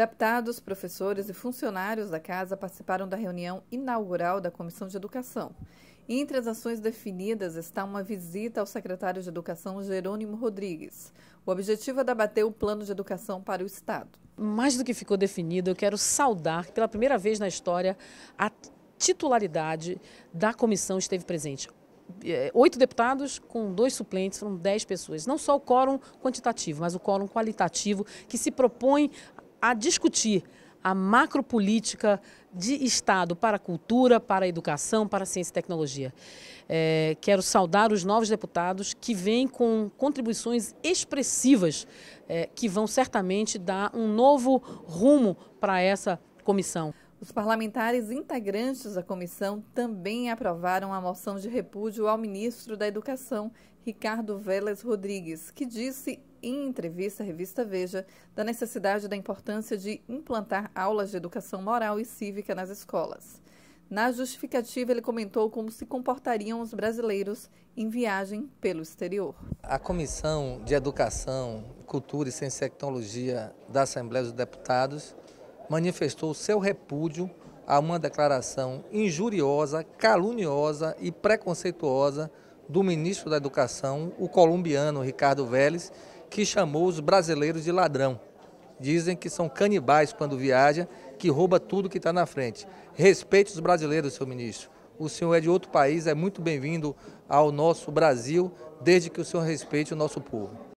Deputados, professores e funcionários da Casa participaram da reunião inaugural da Comissão de Educação. Entre as ações definidas está uma visita ao secretário de Educação, Jerônimo Rodrigues. O objetivo é debater o plano de educação para o Estado. Mais do que ficou definido, eu quero saudar, pela primeira vez na história, a titularidade da comissão esteve presente eh, oito deputados com dois suplentes, foram dez pessoas. Não só o quórum quantitativo, mas o quórum qualitativo, que se propõe a discutir a macropolítica de Estado para a cultura, para a educação, para a ciência e tecnologia. É, quero saudar os novos deputados que vêm com contribuições expressivas é, que vão certamente dar um novo rumo para essa comissão. Os parlamentares integrantes da comissão também aprovaram a moção de repúdio ao ministro da Educação, Ricardo Velas Rodrigues, que disse em entrevista à revista Veja, da necessidade da importância de implantar aulas de educação moral e cívica nas escolas. Na justificativa, ele comentou como se comportariam os brasileiros em viagem pelo exterior. A Comissão de Educação, Cultura e Ciência e Tecnologia da Assembleia dos Deputados manifestou seu repúdio a uma declaração injuriosa, caluniosa e preconceituosa do ministro da Educação, o colombiano Ricardo Vélez, que chamou os brasileiros de ladrão. Dizem que são canibais quando viaja, que rouba tudo que está na frente. Respeite os brasileiros, seu ministro. O senhor é de outro país, é muito bem-vindo ao nosso Brasil, desde que o senhor respeite o nosso povo.